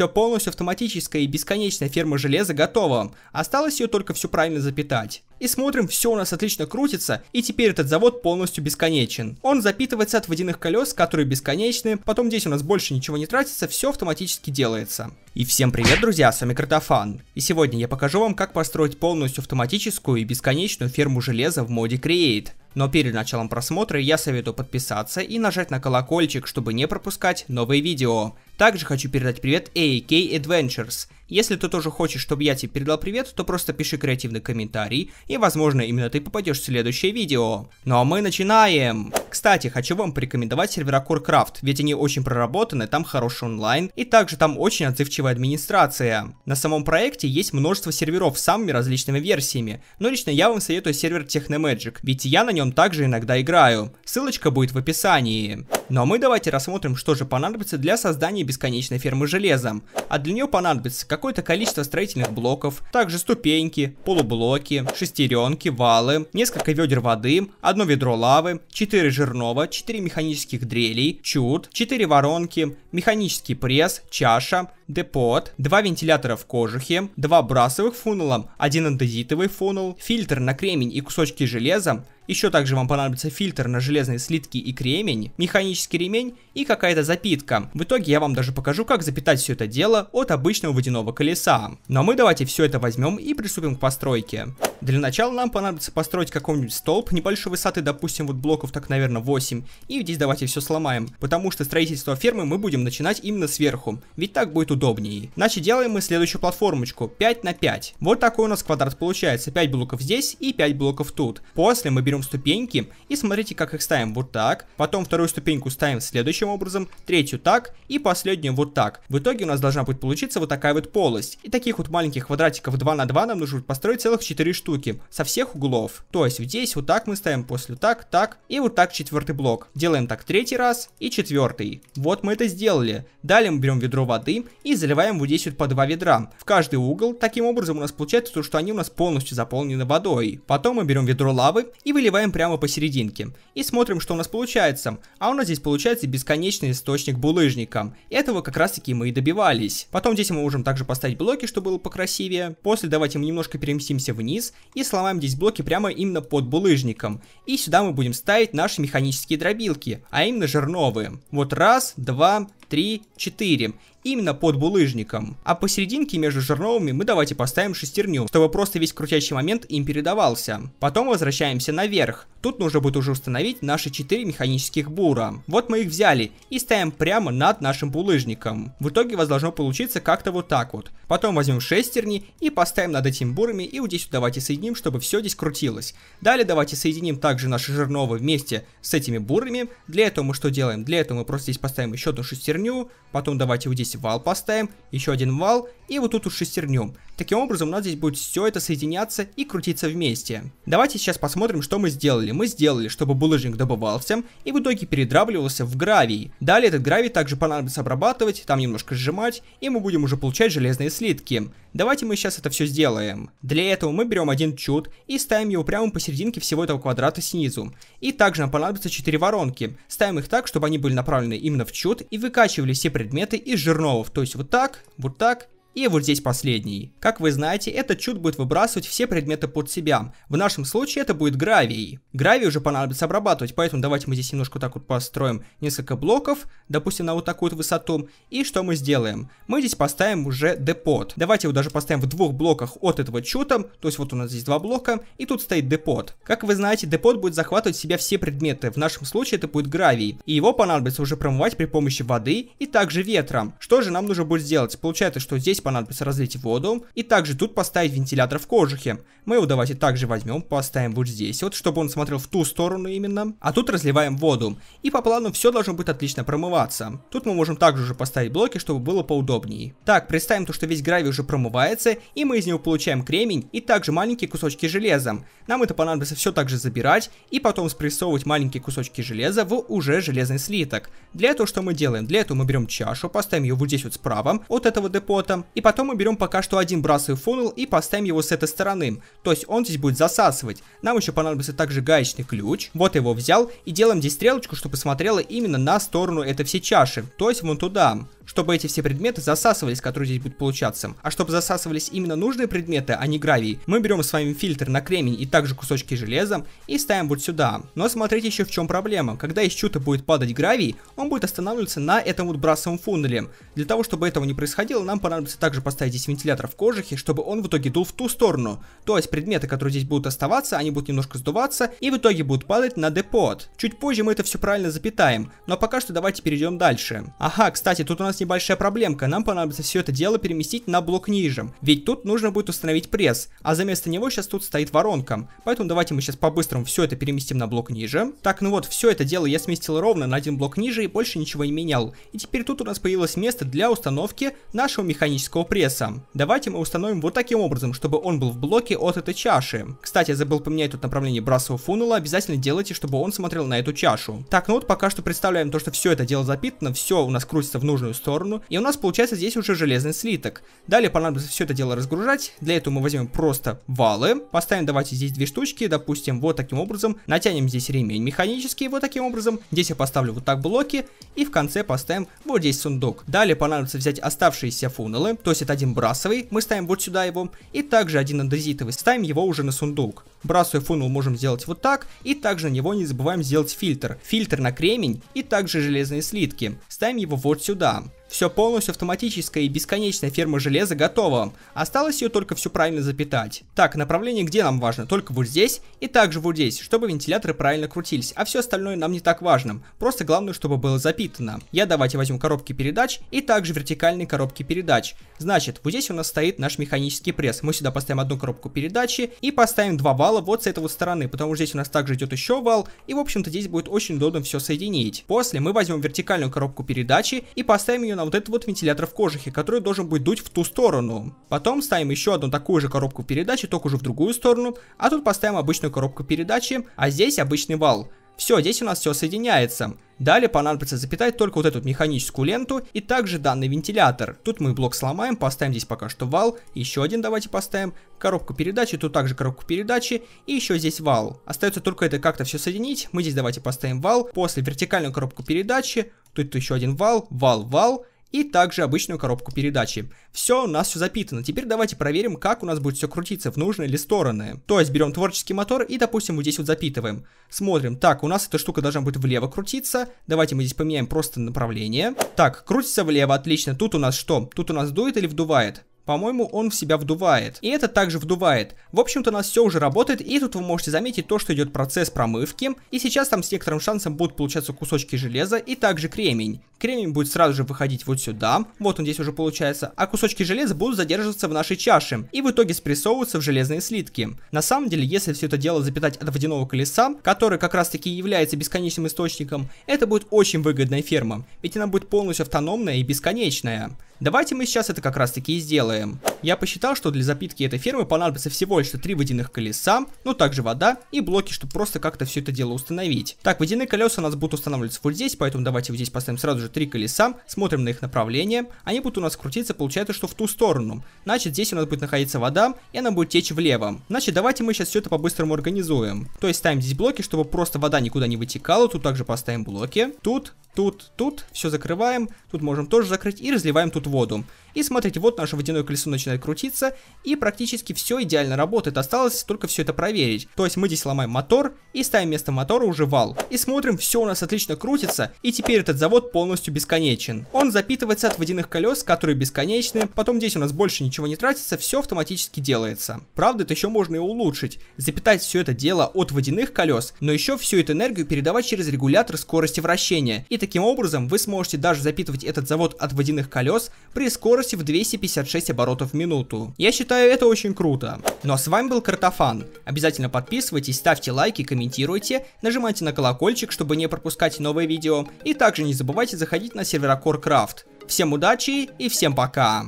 Все полностью автоматическая и бесконечная ферма железа готова. Осталось ее только все правильно запитать. И смотрим, все у нас отлично крутится, и теперь этот завод полностью бесконечен. Он запитывается от водяных колес, которые бесконечны, потом здесь у нас больше ничего не тратится, все автоматически делается. И всем привет, друзья, с вами Картофан. И сегодня я покажу вам, как построить полностью автоматическую и бесконечную ферму железа в моде Create. Но перед началом просмотра я советую подписаться и нажать на колокольчик, чтобы не пропускать новые видео. Также хочу передать привет AAK Adventures. Если ты тоже хочешь, чтобы я тебе передал привет, то просто пиши креативный комментарий, и возможно именно ты попадешь в следующее видео. Ну а мы начинаем! Кстати, хочу вам порекомендовать сервера CoreCraft, ведь они очень проработаны, там хороший онлайн, и также там очень отзывчивая администрация. На самом проекте есть множество серверов с самыми различными версиями, но лично я вам советую сервер Technomagic, ведь я на нем также иногда играю. Ссылочка будет в описании. Но ну, а мы давайте рассмотрим, что же понадобится для создания бесконечной фермы железом. А для нее понадобится какое-то количество строительных блоков, также ступеньки, полублоки, шестеренки, валы, несколько ведер воды, одно ведро лавы, 4 жирного, 4 механических дрелей, чуд, 4 воронки, механический пресс, чаша, депот, 2 вентилятора в кожухе, 2 брасовых фуннела, 1 андезитовый фуннел, фильтр на кремень и кусочки железа, еще также вам понадобится фильтр на железные слитки и кремень, механический ремень и какая-то запитка. В итоге я вам даже покажу, как запитать все это дело от обычного водяного колеса. Но ну, а мы давайте все это возьмем и приступим к постройке. Для начала нам понадобится построить какой-нибудь столб небольшой высоты, допустим, вот блоков так, наверное, 8. И здесь давайте все сломаем, потому что строительство фермы мы будем начинать именно сверху, ведь так будет удобнее. Значит, делаем мы следующую платформочку, 5 на 5. Вот такой у нас квадрат получается, 5 блоков здесь и 5 блоков тут. После мы берем ступеньки и смотрите, как их ставим вот так, потом вторую ступеньку ставим следующим образом, третью так и последнюю вот так. В итоге у нас должна будет получиться вот такая вот полость. И таких вот маленьких квадратиков 2 на 2 нам нужно будет построить целых 4 штуки штуки со всех углов. То есть здесь вот так мы ставим, после так, так и вот так четвертый блок. Делаем так третий раз и четвертый. Вот мы это сделали. Далее мы берем ведро воды и заливаем вот здесь вот по два ведра. В каждый угол. Таким образом у нас получается то, что они у нас полностью заполнены водой. Потом мы берем ведро лавы и выливаем прямо посерединке. И смотрим, что у нас получается. А у нас здесь получается бесконечный источник булыжника. Этого как раз таки мы и добивались. Потом здесь мы можем также поставить блоки, чтобы было покрасивее. После давайте мы немножко переместимся вниз и сломаем здесь блоки прямо именно под булыжником. И сюда мы будем ставить наши механические дробилки, а именно жерновые. Вот раз, два, 3, 4. Именно под булыжником. А посерединке между жерновыми мы давайте поставим шестерню, чтобы просто весь крутящий момент им передавался. Потом возвращаемся наверх. Тут нужно будет уже установить наши 4 механических бура. Вот мы их взяли и ставим прямо над нашим булыжником. В итоге у вас должно получиться как-то вот так вот. Потом возьмем шестерни и поставим над этими бурами и вот здесь вот давайте соединим, чтобы все здесь крутилось. Далее давайте соединим также наши жерновы вместе с этими бурами. Для этого мы что делаем? Для этого мы просто здесь поставим еще одну шестерню шестерню, потом давайте вот здесь вал поставим, еще один вал, и вот тут уж шестернем Таким образом, у нас здесь будет все это соединяться и крутиться вместе. Давайте сейчас посмотрим, что мы сделали. Мы сделали, чтобы булыжник добывался и в итоге передравливался в гравий. Далее этот гравий также понадобится обрабатывать, там немножко сжимать, и мы будем уже получать железные слитки. Давайте мы сейчас это все сделаем. Для этого мы берем один чуд и ставим его прямо посерединке всего этого квадрата снизу. И также нам понадобится 4 воронки. Ставим их так, чтобы они были направлены именно в чуд и выкачивали все предметы из жерновов. То есть вот так, вот так и вот здесь последний. Как вы знаете, этот чуд будет выбрасывать все предметы под себя. В нашем случае это будет гравий. Гравий уже понадобится обрабатывать, поэтому давайте мы здесь немножко так вот построим несколько блоков, допустим, на вот такую вот высоту. И что мы сделаем? Мы здесь поставим уже депот. Давайте его даже поставим в двух блоках от этого чуда, То есть вот у нас здесь два блока, и тут стоит депот. Как вы знаете, депот будет захватывать в себя все предметы. В нашем случае это будет гравий. И его понадобится уже промывать при помощи воды и также ветром. Что же нам нужно будет сделать? Получается, что здесь понадобится разлить воду. И также тут поставить вентилятор в кожухе. Мы его давайте также возьмем, поставим вот здесь вот, чтобы он смотрел в ту сторону именно. А тут разливаем воду. И по плану все должно быть отлично промываться. Тут мы можем также уже поставить блоки, чтобы было поудобнее. Так, представим то, что весь гравий уже промывается, и мы из него получаем кремень и также маленькие кусочки железа. Нам это понадобится все также забирать и потом спрессовывать маленькие кусочки железа в уже железный слиток. Для этого что мы делаем? Для этого мы берем чашу, поставим ее вот здесь вот справа от этого депота, и потом мы берем пока что один брасовый фуннел и поставим его с этой стороны. То есть он здесь будет засасывать. Нам еще понадобится также гаечный ключ. Вот его взял. И делаем здесь стрелочку, чтобы смотрела именно на сторону этой всей чаши. То есть вон туда чтобы эти все предметы засасывались, которые здесь будут получаться. А чтобы засасывались именно нужные предметы, а не гравий, мы берем с вами фильтр на кремень и также кусочки железа и ставим вот сюда. Но смотрите еще в чем проблема. Когда из чута будет падать гравий, он будет останавливаться на этом вот брасовом фуннеле. Для того, чтобы этого не происходило, нам понадобится также поставить здесь вентилятор в кожухе, чтобы он в итоге дул в ту сторону. То есть предметы, которые здесь будут оставаться, они будут немножко сдуваться и в итоге будут падать на депот. Чуть позже мы это все правильно запитаем, но пока что давайте перейдем дальше. Ага, кстати, тут у нас нас небольшая проблемка, нам понадобится все это дело переместить на блок ниже, ведь тут нужно будет установить пресс, а за место него сейчас тут стоит воронка, поэтому давайте мы сейчас по-быстрому все это переместим на блок ниже. Так, ну вот, все это дело я сместил ровно на один блок ниже и больше ничего не менял. И теперь тут у нас появилось место для установки нашего механического пресса. Давайте мы установим вот таким образом, чтобы он был в блоке от этой чаши. Кстати, я забыл поменять тут направление брасового фуннела, обязательно делайте, чтобы он смотрел на эту чашу. Так, ну вот пока что представляем то, что все это дело запитано, все у нас крутится в нужную сторону сторону, и у нас получается здесь уже железный слиток. Далее понадобится все это дело разгружать, для этого мы возьмем просто валы, поставим давайте здесь две штучки, допустим, вот таким образом, натянем здесь ремень механический, вот таким образом, здесь я поставлю вот так блоки, и в конце поставим вот здесь сундук. Далее понадобится взять оставшиеся фунелы, то есть это один брасовый, мы ставим вот сюда его, и также один адезитовый, ставим его уже на сундук. Брасовый фунул можем сделать вот так, и также на него не забываем сделать фильтр. Фильтр на кремень и также железные слитки. Ставим его вот сюда. Все полностью автоматическая и бесконечная ферма железа готова. Осталось ее только все правильно запитать. Так, направление где нам важно? Только вот здесь и также вот здесь, чтобы вентиляторы правильно крутились. А все остальное нам не так важно. Просто главное, чтобы было запитано. Я давайте возьму коробки передач и также вертикальные коробки передач. Значит, вот здесь у нас стоит наш механический пресс. Мы сюда поставим одну коробку передачи и поставим два вала вот с этого стороны, потому что здесь у нас также идет еще вал. И в общем-то здесь будет очень удобно все соединить. После мы возьмем вертикальную коробку передачи и поставим ее на вот этот вот вентилятор в кожухе, который должен будет дуть в ту сторону. Потом ставим еще одну такую же коробку передачи, только уже в другую сторону, а тут поставим обычную коробку передачи, а здесь обычный вал. Все, здесь у нас все соединяется. Далее понадобится запитать только вот эту механическую ленту и также данный вентилятор. Тут мы блок сломаем, поставим здесь пока что вал, еще один давайте поставим, коробку передачи, тут также коробку передачи и еще здесь вал. Остается только это как-то все соединить, мы здесь давайте поставим вал, после вертикальную коробку передачи, тут еще один вал, вал, вал, и также обычную коробку передачи. Все, у нас все запитано. Теперь давайте проверим, как у нас будет все крутиться, в нужные ли стороны. То есть берем творческий мотор и, допустим, вот здесь вот запитываем. Смотрим, так, у нас эта штука должна будет влево крутиться. Давайте мы здесь поменяем просто направление. Так, крутится влево, отлично. Тут у нас что? Тут у нас дует или вдувает? По-моему, он в себя вдувает. И это также вдувает. В общем-то, у нас все уже работает, и тут вы можете заметить то, что идет процесс промывки. И сейчас там с некоторым шансом будут получаться кусочки железа и также кремень. Кремень будет сразу же выходить вот сюда, вот он здесь уже получается, а кусочки железа будут задерживаться в нашей чаше и в итоге спрессовываться в железные слитки. На самом деле, если все это дело запитать от водяного колеса, который как раз таки является бесконечным источником, это будет очень выгодная ферма, ведь она будет полностью автономная и бесконечная. Давайте мы сейчас это как раз таки и сделаем сделаем. Я посчитал, что для запитки этой фермы понадобится всего лишь три водяных колеса, ну также вода и блоки, чтобы просто как-то все это дело установить. Так, водяные колеса у нас будут устанавливаться вот здесь, поэтому давайте вот здесь поставим сразу же три колеса, смотрим на их направление, они будут у нас крутиться, получается, что в ту сторону. Значит, здесь у нас будет находиться вода, и она будет течь влево. Значит, давайте мы сейчас все это по-быстрому организуем. То есть ставим здесь блоки, чтобы просто вода никуда не вытекала, тут также поставим блоки, тут тут, тут, все закрываем, тут можем тоже закрыть и разливаем тут воду. И смотрите, вот наше водяное остальное колесо начинает крутиться, и практически все идеально работает, осталось только все это проверить. То есть мы здесь ломаем мотор и ставим вместо мотора уже вал. И смотрим, все у нас отлично крутится, и теперь этот завод полностью бесконечен. Он запитывается от водяных колес, которые бесконечны, потом здесь у нас больше ничего не тратится, все автоматически делается. Правда, это еще можно и улучшить, запитать все это дело от водяных колес, но еще всю эту энергию передавать через регулятор скорости вращения. И таким образом вы сможете даже запитывать этот завод от водяных колес при скорости в 256 5 оборотов в минуту. Я считаю это очень круто. Ну а с вами был Картофан. Обязательно подписывайтесь, ставьте лайки, комментируйте, нажимайте на колокольчик, чтобы не пропускать новые видео. И также не забывайте заходить на сервера CoreCraft. Всем удачи и всем пока!